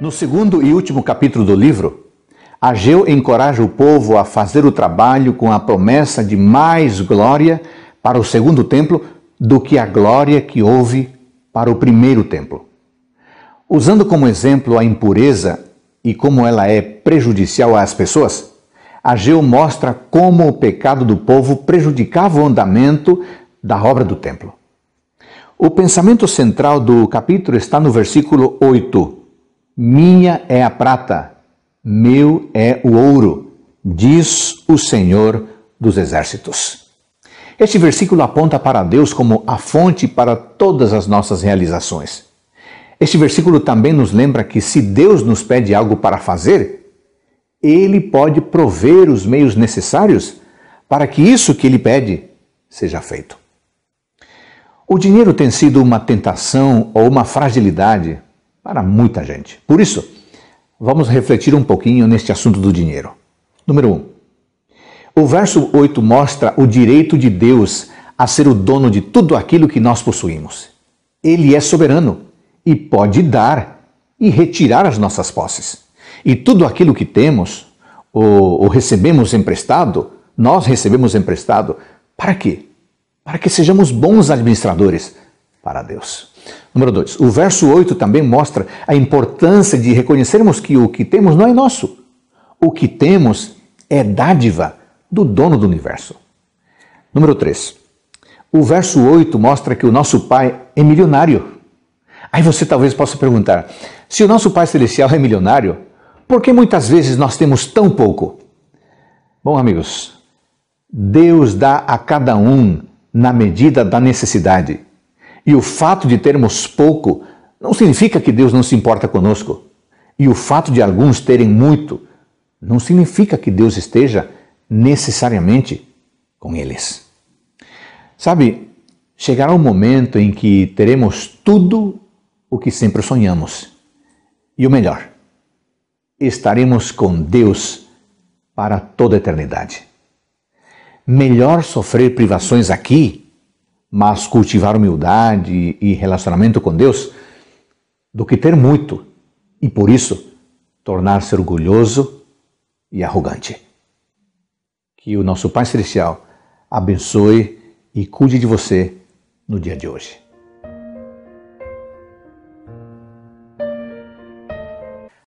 No segundo e último capítulo do livro, Ageu encoraja o povo a fazer o trabalho com a promessa de mais glória para o segundo templo do que a glória que houve para o primeiro templo. Usando como exemplo a impureza e como ela é prejudicial às pessoas, Ageu mostra como o pecado do povo prejudicava o andamento da obra do templo. O pensamento central do capítulo está no versículo 8, minha é a prata, meu é o ouro, diz o Senhor dos Exércitos. Este versículo aponta para Deus como a fonte para todas as nossas realizações. Este versículo também nos lembra que se Deus nos pede algo para fazer, Ele pode prover os meios necessários para que isso que Ele pede seja feito. O dinheiro tem sido uma tentação ou uma fragilidade para muita gente. Por isso, vamos refletir um pouquinho neste assunto do dinheiro. Número 1. Um, o verso 8 mostra o direito de Deus a ser o dono de tudo aquilo que nós possuímos. Ele é soberano e pode dar e retirar as nossas posses. E tudo aquilo que temos ou, ou recebemos emprestado, nós recebemos emprestado para quê? Para que sejamos bons administradores para Deus. Número 2. O verso 8 também mostra a importância de reconhecermos que o que temos não é nosso. O que temos é dádiva do dono do universo. Número 3. O verso 8 mostra que o nosso Pai é milionário. Aí você talvez possa perguntar: se o nosso Pai Celestial é milionário, por que muitas vezes nós temos tão pouco? Bom, amigos, Deus dá a cada um na medida da necessidade. E o fato de termos pouco não significa que Deus não se importa conosco. E o fato de alguns terem muito não significa que Deus esteja necessariamente com eles. Sabe, chegará um momento em que teremos tudo o que sempre sonhamos. E o melhor, estaremos com Deus para toda a eternidade. Melhor sofrer privações aqui mas cultivar humildade e relacionamento com Deus, do que ter muito e, por isso, tornar-se orgulhoso e arrogante. Que o nosso Pai Celestial abençoe e cuide de você no dia de hoje.